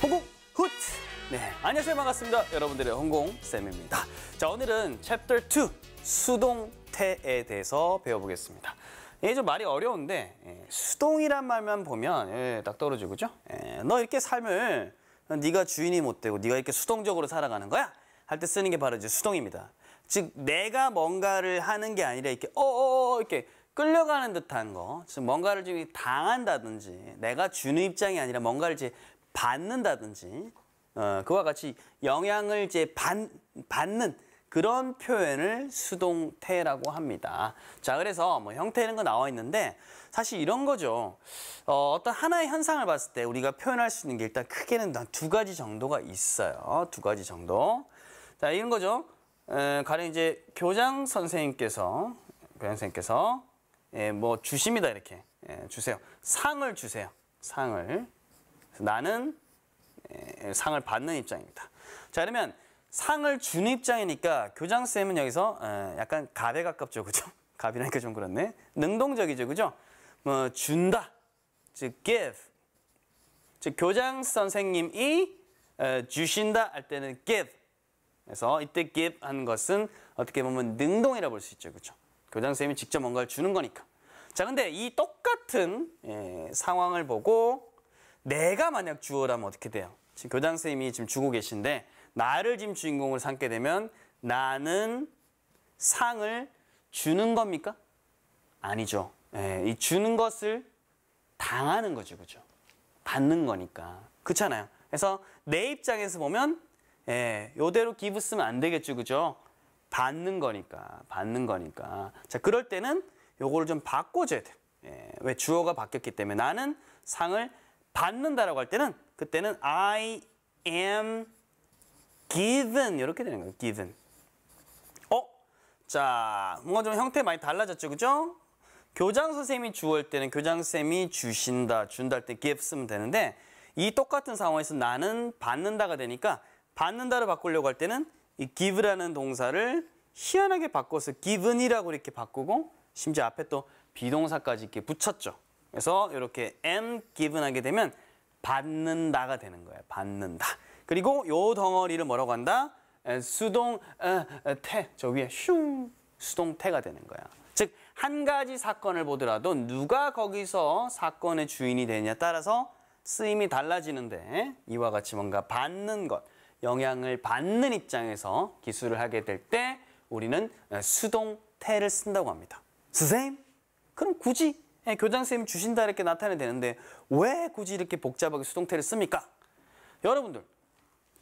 호국 훗! 네, 안녕하세요. 반갑습니다. 여러분들의 홍공쌤입니다. 자, 오늘은 챕터 2 수동태에 대해서 배워보겠습니다. 예, 좀 말이 어려운데 예, 수동이란 말만 보면 예, 딱 떨어지고 죠 예, 너 이렇게 삶을 네가 주인이 못 되고 네가 이렇게 수동적으로 살아가는 거야? 할 때 쓰는 게 바로 이제 수동입니다. 즉 내가 뭔가를 하는 게 아니라 이렇게 어어어 어, 어, 어, 이렇게 끌려가는 듯한 거, 지금 뭔가를 지금 당한다든지, 내가 주는 입장이 아니라 뭔가를 이제 받는다든지, 어, 그와 같이 영향을 이제 받, 받는 그런 표현을 수동태라고 합니다. 자, 그래서 뭐 형태 이런 거 나와 있는데 사실 이런 거죠. 어, 어떤 하나의 현상을 봤을 때 우리가 표현할 수 있는 게 일단 크게는 두 가지 정도가 있어요. 두 가지 정도. 자, 이런 거죠. 에, 가령 이제 교장 선생님께서 교장 선생님께서 예, 뭐 주십니다 이렇게 예, 주세요. 상을 주세요. 상을 나는 예, 상을 받는 입장입니다. 자 그러면 상을 준 입장이니까 교장 쌤은 여기서 예, 약간 갑에 가깝죠, 그죠? 갑이라니까 좀 그렇네. 능동적이죠, 그죠? 뭐 준다, 즉 give, 즉 교장 선생님이 에, 예, 주신다 할 때는 give. 그래서 이때 give 하는 것은 어떻게 보면 능동이라 볼수 있죠, 그죠? 교장선생님이 직접 뭔가를 주는 거니까. 자, 근데 이 똑같은 예, 상황을 보고 내가 만약 주어라면 어떻게 돼요? 지금 교장선생님이 지금 주고 계신데 나를 지금 주인공으로 삼게 되면 나는 상을 주는 겁니까? 아니죠. 예, 이 주는 것을 당하는 거죠, 그죠? 받는 거니까. 그렇잖아요. 그래서 내 입장에서 보면 예, 요대로 기부 쓰면 안 되겠죠, 그죠? 받는 거니까 받는 거니까 자 그럴 때는 요거를 좀 바꿔줘야 돼. 예, 왜 주어가 바뀌었기 때문에 나는 상을 받는다라고 할 때는 그때는 I am given 이렇게 되는 거예요. given. 어? 자 뭔가 좀 형태 많이 달라졌죠, 그죠? 교장 선생님이 주어일 때는 교장 선생님이 주신다, 준다 할 때 give 쓰면 되는데 이 똑같은 상황에서 나는 받는다가 되니까 받는다를 바꾸려고 할 때는 이 give라는 동사를 희한하게 바꿔서 given이라고 이렇게 바꾸고 심지어 앞에 또 비동사까지 이렇게 붙였죠. 그래서 이렇게 am given 하게 되면 받는다가 되는 거예요. 받는다. 그리고 요 덩어리를 뭐라고 한다? 수동 태, 저 위에 슝 수동 태가 되는 거야. 즉, 한 가지 사건을 보더라도 누가 거기서 사건의 주인이 되느냐 따라서 쓰임이 달라지는데 이와 같이 뭔가 받는 것, 영향을 받는 입장에서 기술을 하게 될 때 우리는 어, 수동태를 쓴다고 합니다. 선생님, 그럼 굳이 예, 교장선생님 주신다 이렇게 나타내야 되는데 왜 굳이 이렇게 복잡하게 수동태를 씁니까? 여러분들,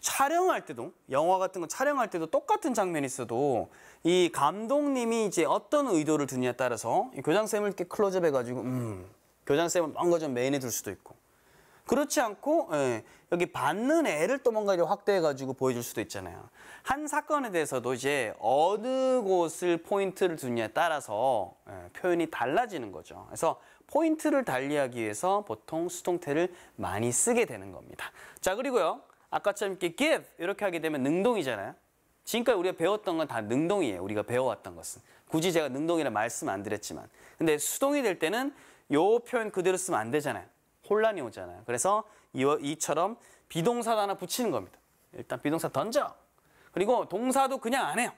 촬영할 때도 영화 같은 거 촬영할 때도 똑같은 장면이 있어도 이 감독님이 이제 어떤 의도를 두느냐에 따라서 교장 쌤을 이렇게 클로즈업 해가지고 음 교장 쌤은 뭔가 좀 메인에 둘 수도 있고 그렇지 않고 예, 여기 받는 애를 또 뭔가 이제 확대해가지고 보여줄 수도 있잖아요. 한 사건에 대해서도 이제 어느 곳을 포인트를 두냐에 따라서 예, 표현이 달라지는 거죠. 그래서 포인트를 달리하기 위해서 보통 수동태를 많이 쓰게 되는 겁니다. 자 그리고요. 아까처럼 이렇게 give 이렇게 하게 되면 능동이잖아요. 지금까지 우리가 배웠던 건 다 능동이에요. 우리가 배워왔던 것은. 굳이 제가 능동이라 말씀 안 드렸지만. 근데 수동이 될 때는 요 표현 그대로 쓰면 안 되잖아요. 혼란이 오잖아요. 그래서 이처럼 비동사도 하나 붙이는 겁니다. 일단 비동사 던져. 그리고 동사도 그냥 안 해요.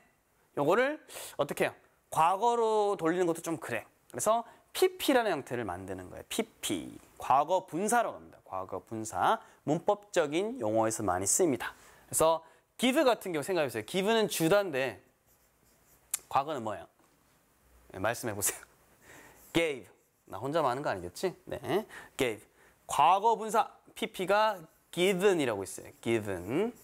요거를 어떻게 해요? 과거로 돌리는 것도 좀 그래. 그래서 PP라는 형태를 만드는 거예요. PP. 과거 분사라고합니다 과거 분사. 문법적인 용어에서 많이 쓰입니다. 그래서 give 같은 경우 생각해보세요. give는 주단데 과거는 뭐예요? 네, 말씀해보세요. gave. 나혼자 많은 거 아니겠지? 네. gave. 과거 분사 PP가 given이라고 있어요. given.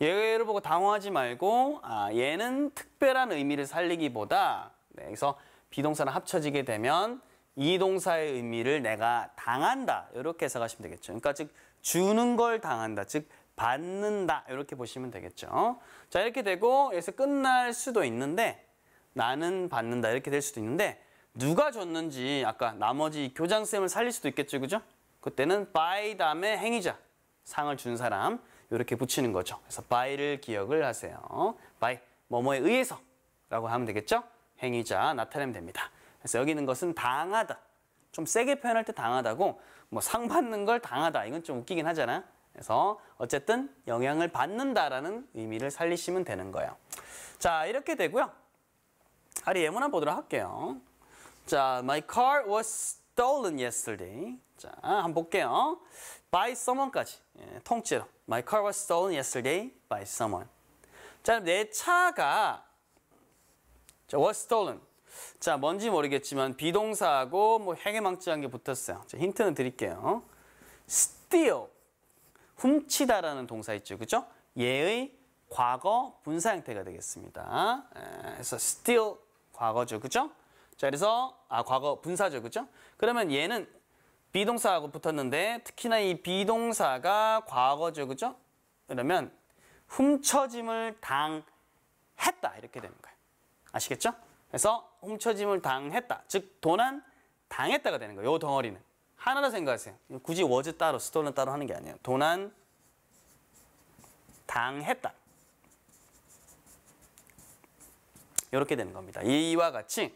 얘를 보고 당황하지 말고 아, 얘는 특별한 의미를 살리기보다 네, 그래서 비동사랑 합쳐지게 되면 이 동사의 의미를 내가 당한다 이렇게 해석하시면 되겠죠. 그러니까 즉 주는 걸 당한다, 즉 받는다 이렇게 보시면 되겠죠. 자 이렇게 되고 여기서 끝날 수도 있는데 나는 받는다 이렇게 될 수도 있는데 누가 줬는지 아까 나머지 교장쌤을 살릴 수도 있겠죠, 그죠? 그때는 by 다음에 행위자, 상을 준 사람 이렇게 붙이는 거죠. 그래서 by를 기억을 하세요. by, 뭐뭐에 의해서 라고 하면 되겠죠? 행위자 나타내면 됩니다. 그래서 여기 있는 것은 당하다. 좀 세게 표현할 때 당하다고 뭐 상 받는 걸 당하다. 이건 좀 웃기긴 하잖아. 그래서 어쨌든 영향을 받는다라는 의미를 살리시면 되는 거예요. 자, 이렇게 되고요. 아래 예문 한번 보도록 할게요. 자, my car was stolen yesterday. 자, 한번 볼게요. By someone까지 예, 통째로. My car was stolen yesterday by someone. 자, 내 차가 자, was stolen. 자, 뭔지 모르겠지만 비동사하고 뭐 행해망치한 게 붙었어요. 자, 힌트는 드릴게요. steal. 훔치다라는 동사 있죠. 그죠? 얘의 과거 분사 형태가 되겠습니다. 에, 예, 그래서 steal 과거죠. 그죠? 자, 그래서 아 과거 분사죠. 그죠? 그러면 얘는 비동사하고 붙었는데 특히나 이 비동사가 과거죠. 그죠? 그러면 훔쳐짐을 당했다 이렇게 되는 거예요. 아시겠죠? 그래서 훔쳐짐을 당했다. 즉 도난 당했다가 되는 거예요. 요 덩어리는. 하나로 생각하세요. 굳이 워즈 따로 스토는 따로 하는 게 아니에요. 도난 당했다. 이렇게 되는 겁니다. 이와 같이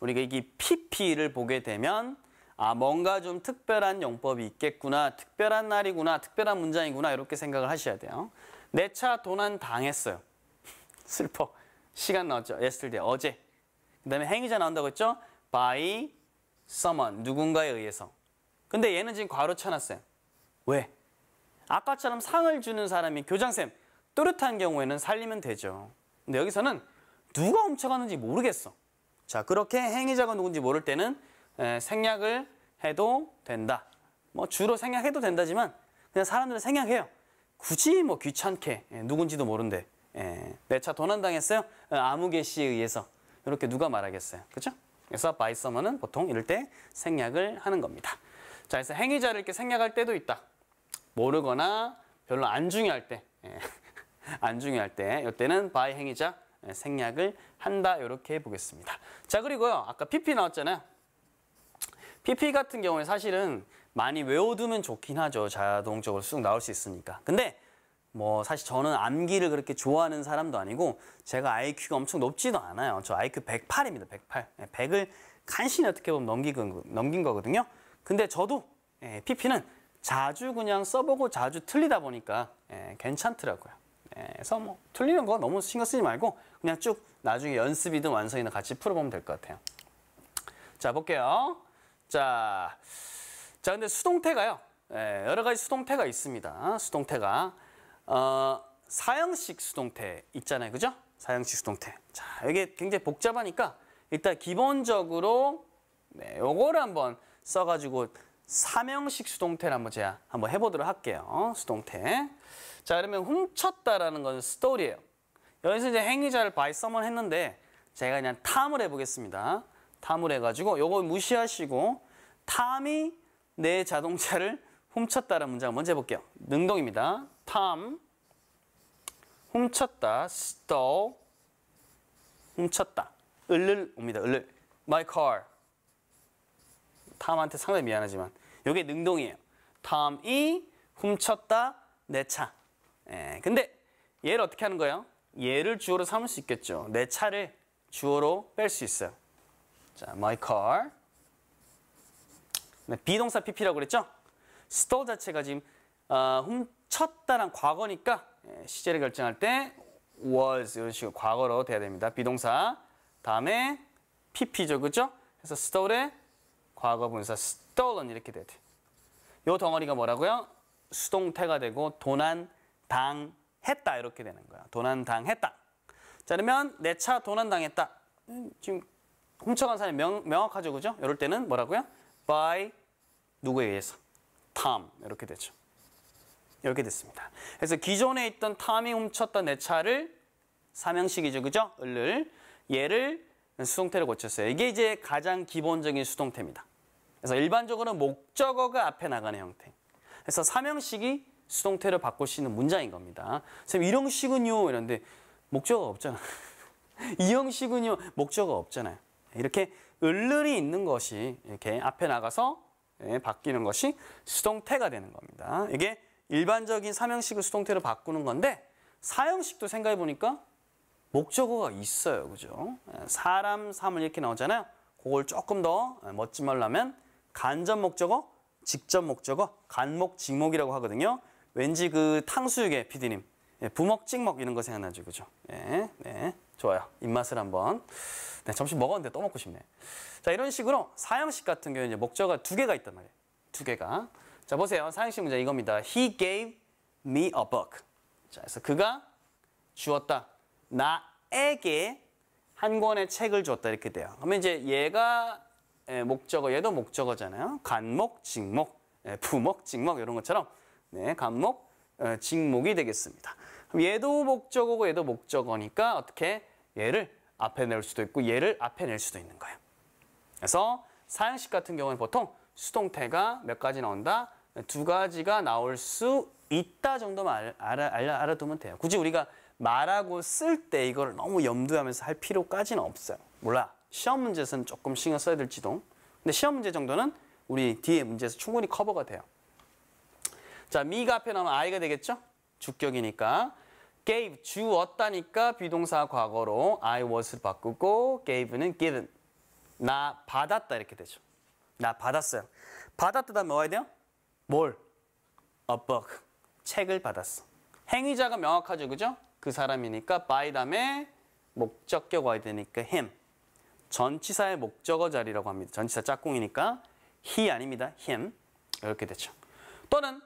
우리가 이 PP를 보게 되면 아 뭔가 좀 특별한 용법이 있겠구나, 특별한 날이구나, 특별한 문장이구나 이렇게 생각을 하셔야 돼요. 내 차 도난 당했어요. 슬퍼. 시간 나왔죠. yesterday, 어제. 그 다음에 행위자 나온다고 했죠. by someone, 누군가에 의해서. 근데 얘는 지금 괄호 쳐놨어요. 왜? 아까처럼 상을 주는 사람이 교장쌤, 또렷한 경우에는 살리면 되죠. 근데 여기서는 누가 훔쳐갔는지 모르겠어. 자, 그렇게 행위자가 누군지 모를 때는 생략을 해도 된다. 뭐 주로 생략해도 된다지만 그냥 사람들은 생략해요. 굳이 뭐 귀찮게 예, 누군지도 모른데 예, 내차 도난당했어요. 아무개 어, 씨에 의해서 이렇게 누가 말하겠어요. 그렇죠? 그래서 by someone은 보통 이럴 때 생략을 하는 겁니다. 자, 그래서 행위자를 이렇게 생략할 때도 있다. 모르거나 별로 안 중요할 때, 예, 안 중요할 때, 이때는 by 행위자 생략을 한다 이렇게 보겠습니다. 자, 그리고요 아까 PP 나왔잖아요. PP 같은 경우에 사실은 많이 외워두면 좋긴 하죠. 자동적으로 쑥 나올 수 있으니까. 근데 뭐 사실 저는 암기를 그렇게 좋아하는 사람도 아니고 제가 IQ가 엄청 높지도 않아요. 저 IQ 108입니다. 108. 100을 간신히 어떻게 보면 넘긴, 넘긴 거거든요. 근데 저도 예, PP는 자주 그냥 써보고 자주 틀리다 보니까 예, 괜찮더라고요. 예, 그래서 뭐 틀리는 거 너무 신경 쓰지 말고 그냥 쭉 나중에 연습이든 완성이든 같이 풀어보면 될 것 같아요. 자 볼게요. 자, 자 근데 수동태가요. 예, 여러 가지 수동태가 있습니다. 수동태가 어, 사형식 수동태 있잖아요, 그죠? 사형식 수동태. 자, 이게 굉장히 복잡하니까 일단 기본적으로 네, 요거를 한번 써가지고 삼형식 수동태를 한번 제가 한번 해보도록 할게요. 수동태. 자, 그러면 훔쳤다라는 건 스토리예요. 여기서 이제 행위자를 by someone 했는데 제가 그냥 탐을 해보겠습니다. 탐을 해가지고 요거 무시하시고 탐이 내 자동차를 훔쳤다라는 문장 먼저 해볼게요. 능동입니다. 탐, 훔쳤다, stole, 훔쳤다. 을을 옵니다. 을을 My car. 탐한테 상당히 미안하지만 이게 능동이에요. 탐이 훔쳤다 내 차. 예, 근데 얘를 어떻게 하는 거예요? 얘를 주어로 삼을 수 있겠죠. 내 차를 주어로 뺄 수 있어요. 자, my car. 네, 비동사 pp라고 그랬죠? stole 자체가 지금 어, 아, 훔쳤다란 과거니까 예, 시제를 결정할 때 was 이런 식으로 과거로 돼야 됩니다. 비동사 다음에 pp죠, 그죠? 그래서 stole의 과거 분사 stolen 이렇게 돼야 돼. 요 덩어리가 뭐라고요? 수동태가 되고 도난당했다 이렇게 되는 거야. 도난당했다. 자 그러면 내 차 도난당했다. 음, 지금 훔쳐간 사람이 명, 명확하죠, 그죠? 이럴 때는 뭐라고요? by 누구에 의해서? 탐 이렇게 되죠. 이렇게 됐습니다. 그래서 기존에 있던 탐이 훔쳤던 내 차를 삼형식이죠. 그죠? 을을 얘를 수동태를 고쳤어요. 이게 이제 가장 기본적인 수동태입니다. 그래서 일반적으로는 목적어가 앞에 나가는 형태. 그래서 삼형식이 수동태를 바꿀 수 있는 문장인 겁니다. 선생님 이 형식은요 이런데 목적어 없잖아. 이 형식은요 목적어 없잖아요. 이렇게 을늘이 있는 것이 이렇게 앞에 나가서 예, 바뀌는 것이 수동태가 되는 겁니다. 이게 일반적인 삼형식을 수동태로 바꾸는 건데 사형식도 생각해 보니까 목적어가 있어요. 그죠? 예, 사람, 삼을 이렇게 나오잖아요. 그걸 조금 더 예, 멋진 말로 하면 간접 목적어, 직접 목적어, 간목, 직목이라고 하거든요. 왠지 그 탕수육에 피디님 부먹, 찍먹 이런 거 생각나죠. 그죠? 네, 네. 좋아요. 입맛을 한번. 네, 점심 먹었는데 또 먹고 싶네. 자, 이런 식으로 사형식 같은 경우에 목적어 가두 개가 있단 말이에요. 두 개가. 자, 보세요. 사형식 문제 이겁니다. He gave me a book. 자, 그래서 그가 주었다. 나에게 한 권의 책을 주었다 이렇게 돼요. 그러면 이제 얘가 예, 목적어, 얘도 목적어잖아요. 간목, 직목, 예, 부목, 직목 이런 것처럼 네, 간목, 어, 직목이 되겠습니다. 그럼 얘도 목적어고 얘도 목적어니까 어떻게 얘를 앞에 낼 수도 있고 얘를 앞에 낼 수도 있는 거예요. 그래서 사형식 같은 경우는 보통 수동태가 몇 가지 나온다? 두 가지가 나올 수 있다 정도만 알아, 알아, 알아두면 돼요. 굳이 우리가 말하고 쓸 때 이걸 너무 염두하면서 할 필요까지는 없어요. 몰라. 시험 문제에서는 조금 신경 써야 될지도. 근데 시험 문제 정도는 우리 뒤에 문제에서 충분히 커버가 돼요. 자, 미가 앞에 나오면 아이가 되겠죠? 주격이니까. gave 주었다니까 비동사 과거로 I was를 바꾸고 gave는 given. 나 받았다 이렇게 되죠. 나 받았어요. 받았다 면 뭐가 돼요? 뭘? A book. 책을 받았어. 행위자가 명확하죠. 그죠? 그 사람이니까 by 다음에 목적격 와야 되니까 him. 전치사의 목적어 자리라고 합니다. 전치사 짝꿍이니까 he 아닙니다. him. 이렇게 되죠. 또는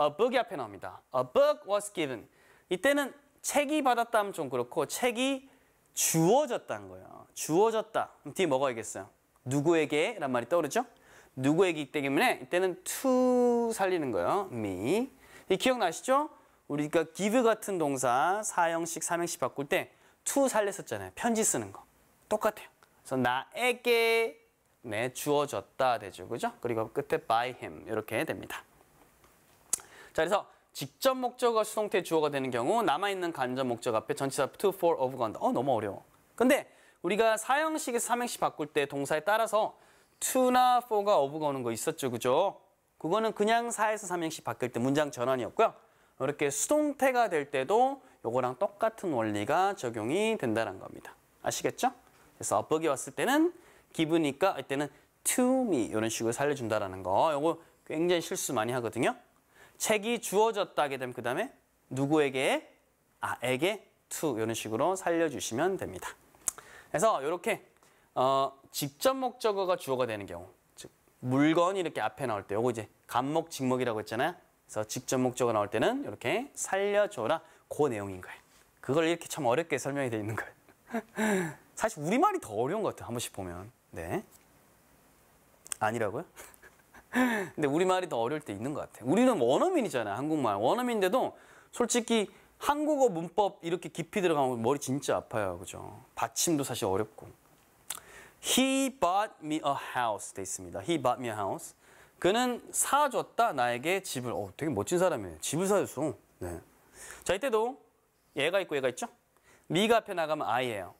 a book이 앞에 나옵니다. A book was given. 이때는 책이 받았다 하면 좀 그렇고 책이 주어졌다는 거예요. 주어졌다. 그럼 뒤에 뭐가 있겠어요? 누구에게? 란 말이 떠오르죠? 누구에게이기 때문에 이때는 to 살리는 거예요. me. 이 기억나시죠? 우리가 give 같은 동사 사형식, 삼형식 바꿀 때 to 살렸었잖아요. 편지 쓰는 거. 똑같아요. 그래서 나에게 네, 주어졌다 되죠. 그죠? 그리고 끝에 by him 이렇게 됩니다. 자, 그래서 직접 목적어 수동태 주어가 되는 경우 남아있는 간접 목적 앞에 전치사 to, for, of 간다. 어, 너무 어려워. 근데 우리가 사형식에서 삼형식 바꿀 때 동사에 따라서 to나 for가 of가 오는 거 있었죠. 그죠? 그거는 그냥 사에서삼형식 바뀔 때 문장 전환이었고요. 이렇게 수동태가 될 때도 요거랑 똑같은 원리가 적용이 된다는 겁니다. 아시겠죠? 그래서 업보기 왔을 때는 기분이니까 이때는 to me 이런 식으로 살려준다라는 거. 요거 굉장히 실수 많이 하거든요. 책이 주어졌다 하게 되면 그 다음에 누구에게? 아, 에게 to 이런 식으로 살려주시면 됩니다. 그래서 이렇게 어, 직접 목적어가 주어가 되는 경우 즉 물건이 이렇게 앞에 나올 때 요거 이제 감목 직목이라고 했잖아요. 그래서 직접 목적어 나올 때는 이렇게 살려줘라 그 내용인 거예요. 그걸 이렇게 참 어렵게 설명이 되어 있는 거예요. 사실 우리말이 더 어려운 것 같아요. 한 번씩 보면. 네. 아니라고요? 근데 우리말이 더 어려울 때 있는 것 같아요. 우리는 원어민이잖아요, 한국말. 원어민인데도 솔직히 한국어 문법 이렇게 깊이 들어가면 머리 진짜 아파요. 그죠? 받침도 사실 어렵고. He bought me a house 돼 있습니다. He bought me a house. 그는 사줬다 나에게 집을. 어, 되게 멋진 사람이에요. 집을 사줬어. 네. 자, 이때도 얘가 있고 얘가 있죠? 미가 앞에 나가면 I예요.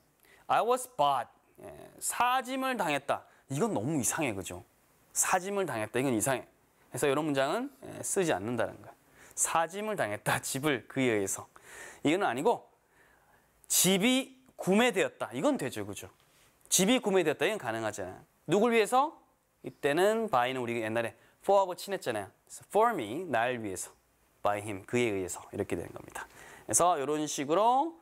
I was bought. 예, 사짐을 당했다. 이건 너무 이상해, 그죠? 사짐을 당했다. 이건 이상해. 그래서 이런 문장은 예, 쓰지 않는다는 거야. 사짐을 당했다. 집을 그에 의해서. 이건 아니고 집이 구매되었다. 이건 되죠. 그죠? 집이 구매되었다. 이건 가능하잖아요. 누굴 위해서? 이때는 by는 우리가 옛날에 for하고 친했잖아요. for me, 날 위해서. by him, 그에 의해서. 이렇게 되는 겁니다. 그래서 이런 식으로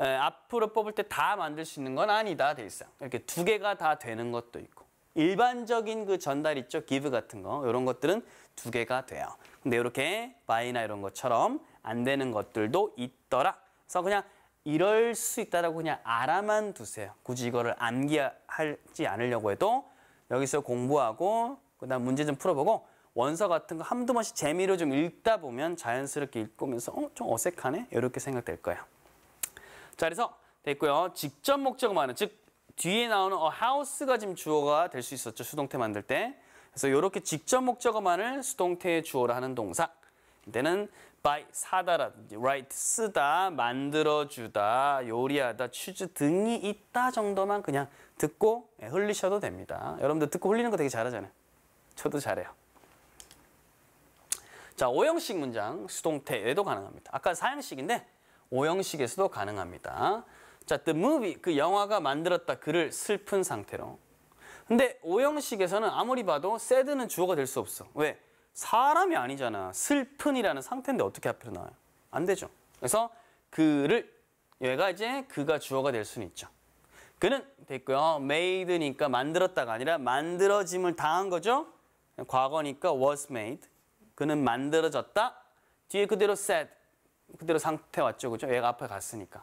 예, 앞으로 뽑을 때 다 만들 수 있는 건 아니다 돼 있어요. 이렇게 두 개가 다 되는 것도 있고 일반적인 그 전달 있죠? give 같은 거 이런 것들은 두 개가 돼요. 근데 이렇게 buy나 이런 것처럼 안 되는 것들도 있더라. 그래서 그냥 이럴 수 있다라고 그냥 알아만 두세요. 굳이 이거를 암기하지 않으려고 해도 여기서 공부하고 그다음 문제 좀 풀어보고 원서 같은 거 한두 번씩 재미로 좀 읽다 보면 자연스럽게 읽으면서 어, 좀 어색하네? 이렇게 생각될 거예요. 자, 그래서 됐고요. 직접 목적어만은 즉 뒤에 나오는 a 어, house가 지금 주어가 될 수 있었죠. 수동태 만들 때. 그래서 이렇게 직접 목적어만을 수동태의 주어로 하는 동사. 때는 by 사다라든지 write 쓰다, 만들어주다, 요리하다, choose 등이 있다 정도만 그냥 듣고 예, 흘리셔도 됩니다. 여러분들 듣고 흘리는 거 되게 잘하잖아요. 저도 잘해요. 자, 5형식 문장 수동태에도 가능합니다. 아까 4형식인데5형식에서도 가능합니다. 자, the movie 그 영화가 만들었다 그를 슬픈 상태로. 근데 오형식에서는 아무리 봐도 sad는 주어가 될 수 없어. 왜? 사람이 아니잖아. 슬픈이라는 상태인데 어떻게 앞으로 나와요? 안 되죠. 그래서 그를 얘가 이제 그가 주어가 될 수는 있죠. 그는 됐고요. made니까 만들었다가 아니라 만들어짐을 당한 거죠. 과거니까 was made. 그는 만들어졌다. 뒤에 그대로 sad. 그대로 상태 왔죠. 그죠? 얘가 앞에 갔으니까.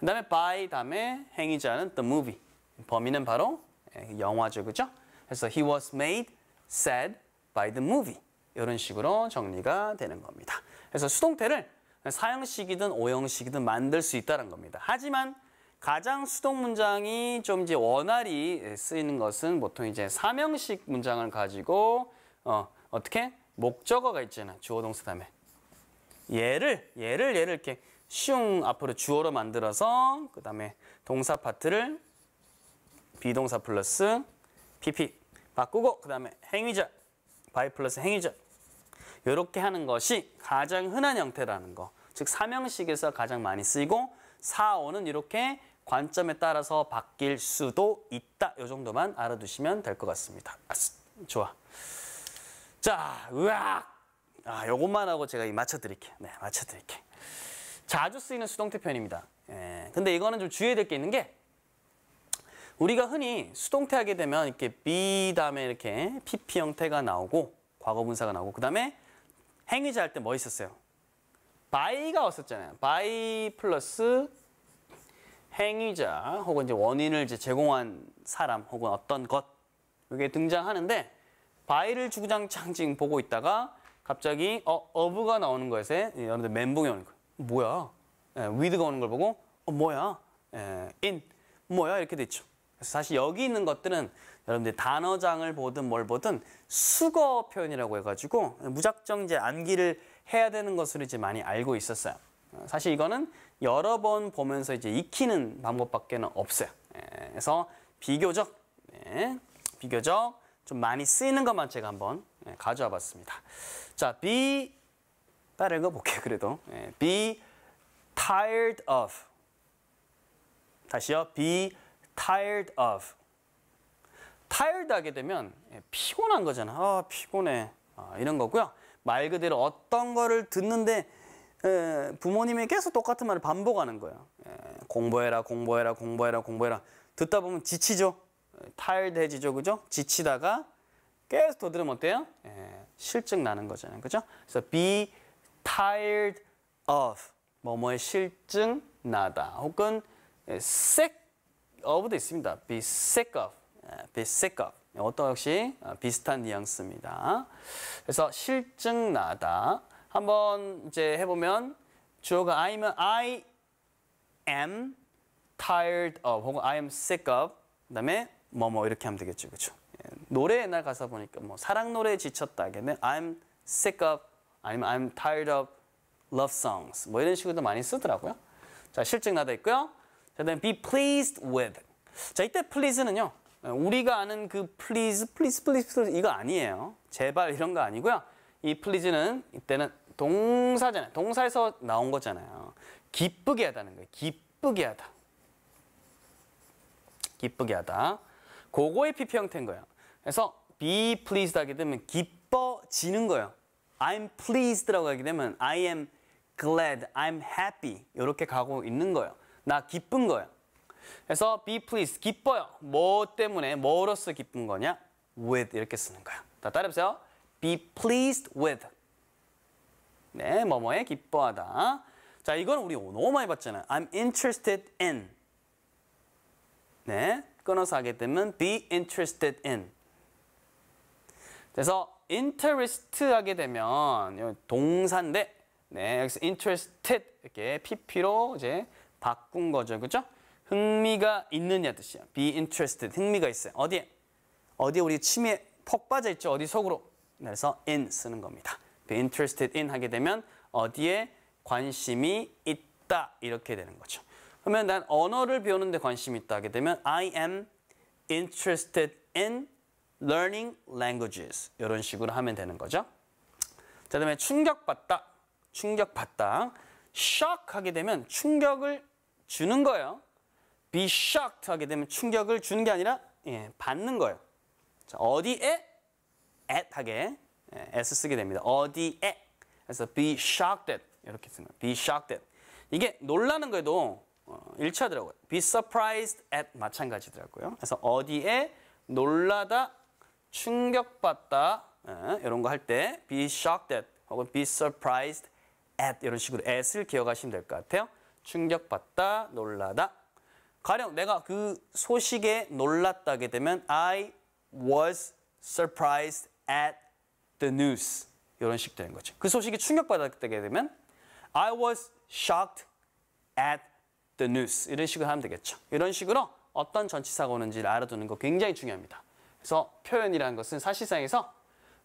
그 다음에 by 다음에 행위자는 the movie. 범인은 바로 예, 영화죠. 그죠? 그래서 he was made sad by the movie. 이런 식으로 정리가 되는 겁니다. 그래서 수동태를 사형식이든 오형식이든 만들 수 있다는 겁니다. 하지만 가장 수동 문장이 좀 이제 원활히 쓰이는 것은 보통 이제 삼형식 문장을 가지고 어, 어떻게 목적어가 있잖아 주어 동사 다음에 얘를 얘를 얘를 이렇게 슝 앞으로 주어로 만들어서 그 다음에 동사 파트를 비동사 플러스 PP 바꾸고 그 다음에 행위자 by 플러스 행위자 이렇게 하는 것이 가장 흔한 형태라는 거. 즉 삼형식에서 가장 많이 쓰이고 4, 어는 이렇게 관점에 따라서 바뀔 수도 있다. 이 정도만 알아두시면 될 것 같습니다. 아스, 좋아. 자, 으악! 아, 요것만 하고 제가 이 맞춰드릴게요. 네, 맞춰드릴게요. 자주 쓰이는 수동태 표현입니다. 예, 근데 이거는 좀 주의해야 될 게 있는 게 우리가 흔히 수동태 하게 되면 이렇게 be 다음에 이렇게 pp 형태가 나오고 과거 분사가 나오고 그 다음에 행위자 할 때 뭐 있었어요? by가 왔었잖아요. by 플러스 행위자 혹은 이제 원인을 이제 제공한 사람 혹은 어떤 것 이게 등장하는데 by를 주구장창 지금 보고 있다가 갑자기 어, of가 나오는 것에 여러분들 예, 멘붕이 오는 거예요. 뭐야? 예, with가 오는 걸 보고 어 뭐야? 예, in 뭐야? 이렇게 됐죠. 그래서 사실 여기 있는 것들은 여러분들 단어장을 보든 뭘 보든 수거 표현이라고 해가지고 무작정 이제 암기를 해야 되는 것으로 이제 많이 알고 있었어요. 사실 이거는 여러 번 보면서 이제 익히는 방법밖에 는 없어요. 예, 그래서 비교적 예, 비교적 좀 많이 쓰이는 것만 제가 한번 예, 가져와 봤습니다. 자, be 따라 읽어볼게 그래도 예, be tired of 다시요. be tired of tired 하게 되면 예, 피곤한 거잖아. 아 피곤해 아, 이런 거고요. 말 그대로 어떤 거를 듣는데 예, 부모님이 계속 똑같은 말을 반복하는 거예요. 예, 공부해라 공부해라 공부해라 공부해라 듣다 보면 지치죠. 예, tired해지죠. 그죠? 지치다가 계속 더 들으면 어때요? 예, 실증 나는 거잖아요. 그죠? 그래서 be tired of 뭐뭐에 실증 나다 혹은 sick of도 있습니다. be sick of, 예, be sick of 이것도 역시 어, 비슷한 뉘앙스입니다. 그래서 실증 나다 한번 이제 해보면 주어가 I면 I am tired of 혹은 I am sick of 그다음에 뭐 뭐 이렇게 하면 되겠죠, 그렇죠? 예, 노래 옛날 가사 보니까 뭐 사랑 노래에 지쳤다 하면 뭐 I'm sick of 아니면 I'm tired of love songs 뭐 이런 식으로도 많이 쓰더라고요. 자 실증 나다 있고요. 자 다음 be pleased with 자 이때 please는요 우리가 아는 그 please please please, please 이거 아니에요. 제발 이런 거 아니고요. 이 please는 이때는 동사잖아요. 동사에서 나온 거잖아요. 기쁘게 하다는 거예요. 기쁘게 하다. 기쁘게 하다. 그거의 PP 형태인 거예요. 그래서 be pleased 하게 되면 기뻐지는 거예요. I'm pleased라고 하게 되면 I am glad, I'm happy 이렇게 가고 있는 거예요. 나 기쁜 거예요. 그래서 be pleased, 기뻐요. 뭐 때문에, 뭐로서 기쁜 거냐? with 이렇게 쓰는 거예요. 자, 따라해보세요. be pleased with 네, 뭐뭐에 기뻐하다. 자, 이건 우리 너무 많이 봤잖아요. I'm interested in 네, 끊어서 하게 되면 be interested in 그래서 interest 하게 되면 동사인데 네, 여기서 interested 이렇게 pp로 이제 바꾼 거죠. 그죠? 흥미가 있느냐 뜻이야. be interested 흥미가 있어요. 어디에? 어디에 우리 취미에 폭 빠져 있죠. 어디 속으로. 그래서 in 쓰는 겁니다. be interested in 하게 되면 어디에 관심이 있다 이렇게 되는 거죠. 그러면 난 언어를 배우는데 관심이 있다 하게 되면 I am interested in learning languages 이런 식으로 하면 되는 거죠. 자, 그 다음에 충격받다. 충격받다. shock 하게 되면 충격을 주는 거예요. be shocked 하게 되면 충격을 주는 게 아니라 예, 받는 거예요. 자, 어디에? at 하게 예, s 쓰게 됩니다. 어디에? 그래서 be shocked 이렇게 쓰는 거예요. be shocked 이게 놀라는 거에도 어, 일치하더라고요. be surprised at 마찬가지더라고요. 그래서 어디에 놀라다 충격받다 예, 이런 거 할 때 be shocked at 혹은 be surprised at 이런 식으로 at을 기억하시면 될 것 같아요. 충격받다, 놀라다. 가령 내가 그 소식에 놀랐다게 하 되면 I was surprised at the news 이런 식 되는 거죠. 그소식이 충격받았다게 되면 I was shocked at the news 이런 식으로 하면 되겠죠. 이런 식으로 어떤 전치사가 오는지를 알아두는 거 굉장히 중요합니다. 그래서 표현이라는 것은 사실상에서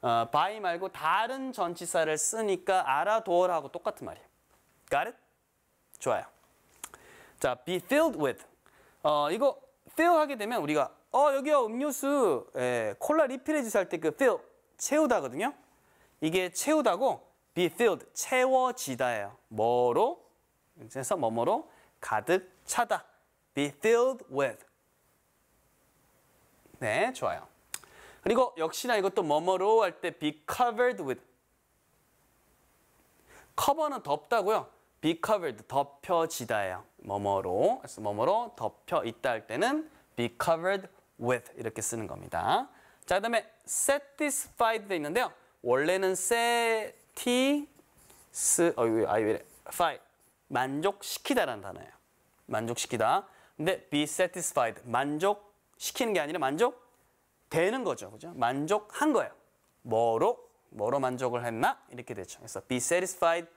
어, by 말고 다른 전치사를 쓰니까 알아둬라고 똑같은 말이에요. Got it? 좋아요. 자, be filled with. 어, 이거 fill 하게 되면 우리가 어, 여기요 음료수 에, 예, 콜라 리필해 주세요 할때그 fill 채우다거든요. 이게 채우다고 be filled 채워지다예요. 뭐로? 그래서 뭐뭐로 가득 차다. be filled with 네, 좋아요. 그리고 역시나 이것도 뭐뭐로 할 때 be covered with. 커버는 덮다고요. be covered, 덮여지다예요. 뭐뭐로. 그래서 뭐뭐로 덮여 있다 할 때는 be covered with 이렇게 쓰는 겁니다. 자, 그다음에 satisfied 돼 있는데요. 원래는 satis 어이 아이 fight 만족시키다라는 단어예요. 만족시키다. 근데 be satisfied 만족 시키는 게 아니라 만족되는 거죠. 그죠? 만족한 거예요. 뭐로? 뭐로 만족을 했나? 이렇게 되죠. 그래서 be satisfied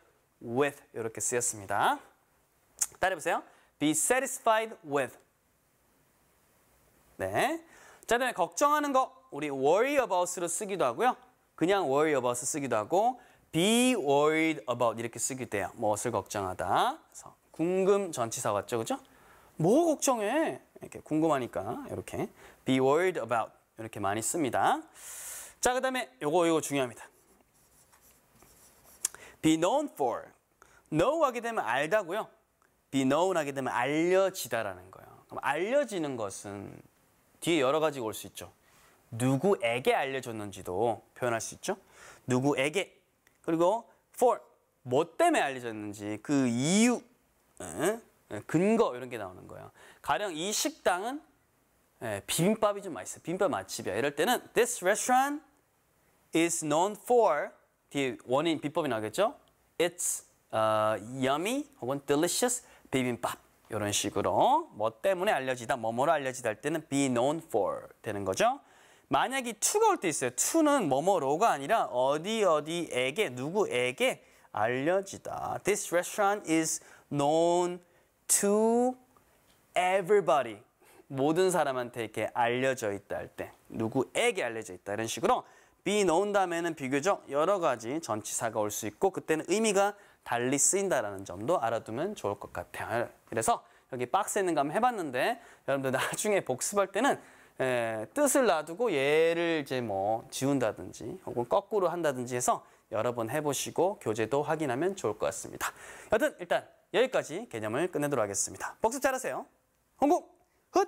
with 이렇게 쓰였습니다. 따라해보세요. be satisfied with 네. 자, 다음에 걱정하는 거 우리 worry about으로 쓰기도 하고요. 그냥 worry about 쓰기도 하고 be worried about 이렇게 쓰기도 해요. 무엇을 걱정하다. 그래서 궁금 전치사 같죠, 그죠? 뭐 걱정해? 이렇게 궁금하니까 이렇게 be worried about 이렇게 많이 씁니다. 자, 그 다음에 요거 요거 중요합니다. be known for know 하게 되면 알다고요. be known 하게 되면 알려지다라는 거예요. 그럼 알려지는 것은 뒤에 여러 가지가 올 수 있죠. 누구에게 알려졌는지도 표현할 수 있죠. 누구에게 그리고 for 뭐 때문에 알려졌는지 그 이유 예, 근거 이런 게 나오는 거예요. 가령 이 식당은 예, 비빔밥이 좀 맛있어. 비빔밥 맛집이야. 이럴 때는 this restaurant is known for 뒤에 원인 비법이 나겠죠? 오 It's uh, yummy 혹은 delicious 비빔밥 이런 식으로 뭐 때문에 알려지다 뭐뭐로 알려지다 할 때는 be known for 되는 거죠. 만약에 to가 올 때 있어요. to는 뭐뭐로가 아니라 어디 어디에게 누구에게 알려지다. This restaurant is known to everybody 모든 사람한테 이렇게 알려져 있다 할 때 누구에게 알려져 있다 이런 식으로 be known 다음에는 비교적 여러 가지 전치사가 올 수 있고 그때는 의미가 달리 쓰인다라는 점도 알아두면 좋을 것 같아요. 그래서 여기 박스에 있는 거 한번 해봤는데 여러분들 나중에 복습할 때는 에, 뜻을 놔두고 얘를 이제 뭐 지운다든지 혹은 거꾸로 한다든지 해서 여러 번 해보시고 교재도 확인하면 좋을 것 같습니다. 여튼 일단 여기까지 개념을 끝내도록 하겠습니다. 복습 잘하세요. 홍국 훗!